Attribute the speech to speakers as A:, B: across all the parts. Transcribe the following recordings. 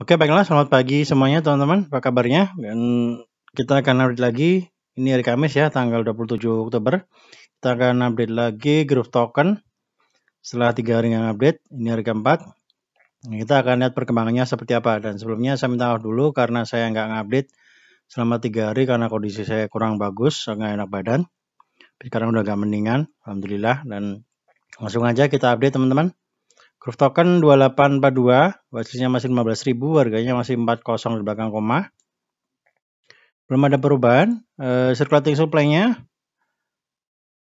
A: Oke, baiklah. Selamat pagi semuanya, teman-teman. Apa kabarnya? Dan kita akan update lagi. Ini hari Kamis ya, tanggal 27 Oktober. Kita akan update lagi grup Token. Setelah tiga hari yang update, ini hari keempat. Kita akan lihat perkembangannya seperti apa. Dan sebelumnya saya minta maaf dulu karena saya nggak update selama tiga hari karena kondisi saya kurang bagus, nggak enak badan. Tapi sekarang udah agak mendingan, Alhamdulillah. Dan langsung aja kita update, teman-teman. Groove token 2842, watchlistnya masih 15.000, harganya masih 40 di belakang koma. Belum ada perubahan. E, eh, circulating supply-nya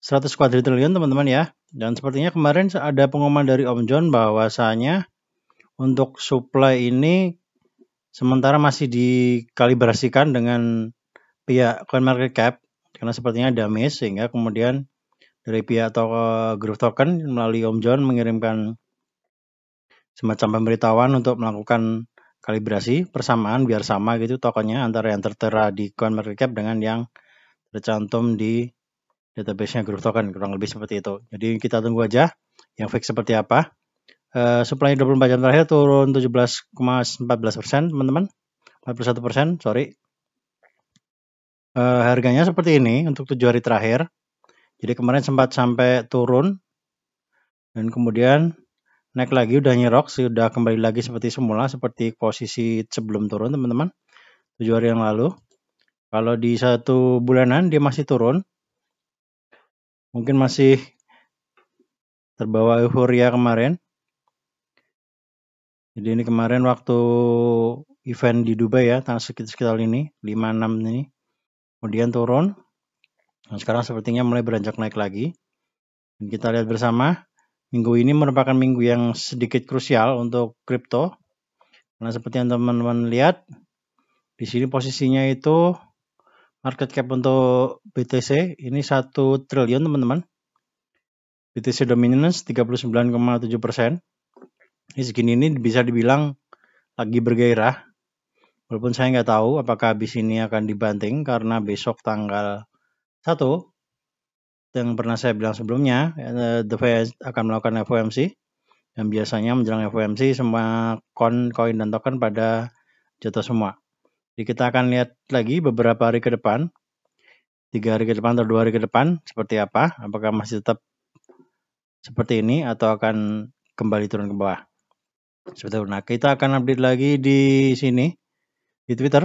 A: 100 kuadriliun teman-teman ya. Dan sepertinya kemarin ada pengumuman dari Om John bahwasanya untuk supply ini sementara masih dikalibrasikan dengan pihak cap karena sepertinya ada miss sehingga kemudian dari pihak toko Groove Token melalui Om John mengirimkan semacam pemberitahuan untuk melakukan kalibrasi persamaan biar sama gitu tokonya antara yang tertera di market cap dengan yang tercantum di database database-nya group Token kurang lebih seperti itu. Jadi kita tunggu aja yang fix seperti apa. Uh, supply 24 jam terakhir turun 17,14 persen teman-teman, 41 persen sorry. Uh, harganya seperti ini untuk tujuh hari terakhir. Jadi kemarin sempat sampai turun dan kemudian naik lagi udah nyerok sudah kembali lagi seperti semula seperti posisi sebelum turun teman-teman 7 hari yang lalu kalau di satu bulanan dia masih turun mungkin masih terbawa euforia kemarin jadi ini kemarin waktu event di Dubai ya tanggal sekitar-sekitar ini 5-6 ini kemudian turun Nah, sekarang sepertinya mulai beranjak naik lagi. Dan kita lihat bersama. Minggu ini merupakan minggu yang sedikit krusial untuk kripto. Nah, seperti yang teman-teman lihat, di sini posisinya itu market cap untuk BTC ini satu triliun teman-teman. BTC dominance 39,7 persen. Ini segini ini bisa dibilang lagi bergairah. Walaupun saya nggak tahu apakah habis ini akan dibanting karena besok tanggal 1 yang pernah saya bilang sebelumnya, eh, The Fed akan melakukan FOMC yang biasanya menjelang FOMC semua kon, koin dan token pada jatuh semua. Jadi kita akan lihat lagi beberapa hari ke depan, tiga hari ke depan atau dua hari ke depan seperti apa, apakah masih tetap seperti ini atau akan kembali turun ke bawah. Seperti itu. Nah kita akan update lagi di sini di Twitter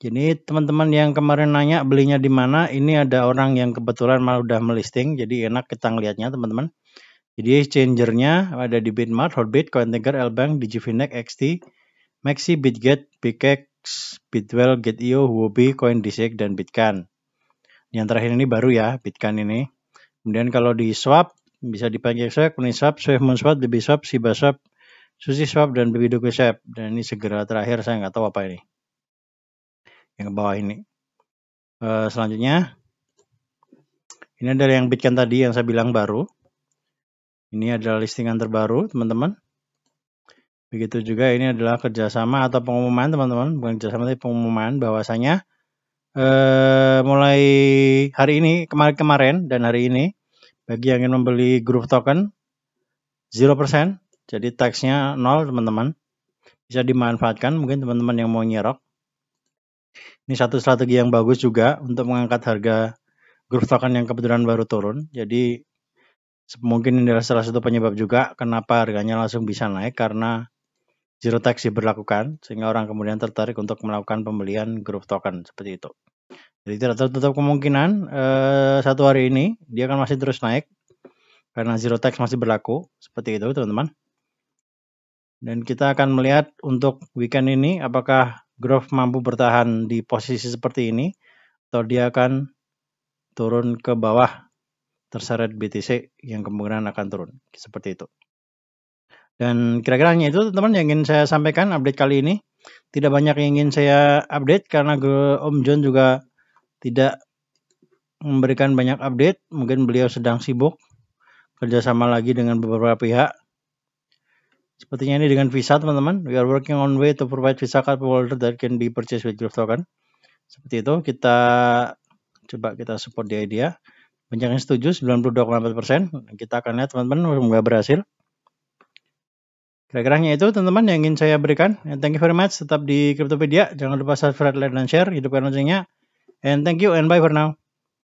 A: jadi teman-teman yang kemarin nanya belinya di mana, ini ada orang yang kebetulan malah udah melisting, jadi enak kita ngelihatnya teman-teman. Jadi exchangernya ada di Bitmart, Hotbit, CoinTiger, Elbank, DigiFinex, XT, Maxi, BitGet, Bikex, Bitwell, GetIO, Huobi, CoinDesk, dan Bitkan. Yang terakhir ini baru ya, Bitkan ini. Kemudian kalau di swap, bisa dipakai swap, Uniswap, Swift Moonswap, Swap, SibaSwap, swap, dan BBDokuSwap. Dan ini segera terakhir, saya nggak tahu apa ini yang ke bawah ini. Uh, selanjutnya, ini adalah yang Bitcoin tadi yang saya bilang baru. Ini adalah listingan terbaru, teman-teman. Begitu juga ini adalah kerjasama atau pengumuman, teman-teman. Bukan kerjasama, tapi pengumuman bahwasanya eh, mulai hari ini, kemarin-kemarin, dan hari ini, bagi yang ingin membeli Group token, 0%. Jadi teksnya 0, teman-teman. Bisa dimanfaatkan, mungkin teman-teman yang mau nyerok. Ini satu strategi yang bagus juga untuk mengangkat harga grup token yang kebetulan baru turun. Jadi mungkin ini adalah salah satu penyebab juga kenapa harganya langsung bisa naik karena zero tax diberlakukan sehingga orang kemudian tertarik untuk melakukan pembelian grup token seperti itu. Jadi tidak tertutup kemungkinan eh, satu hari ini dia akan masih terus naik karena zero tax masih berlaku seperti itu teman-teman. Dan kita akan melihat untuk weekend ini apakah Growth mampu bertahan di posisi seperti ini atau dia akan turun ke bawah terseret BTC yang kemungkinan akan turun seperti itu. Dan kira-kira hanya itu teman-teman yang ingin saya sampaikan update kali ini. Tidak banyak yang ingin saya update karena Om John juga tidak memberikan banyak update. Mungkin beliau sedang sibuk kerjasama lagi dengan beberapa pihak Sepertinya ini dengan visa teman-teman. We are working on way to provide visa card holder that can be purchased with crypto token. Seperti itu kita coba kita support di idea. Banyak yang setuju 92,4%. Kita akan lihat teman-teman semoga berhasil. Kira-kira itu teman-teman yang ingin saya berikan. And thank you very much. Tetap di Cryptopedia. Jangan lupa subscribe, like, dan share. Hidupkan loncengnya. And thank you and bye for now.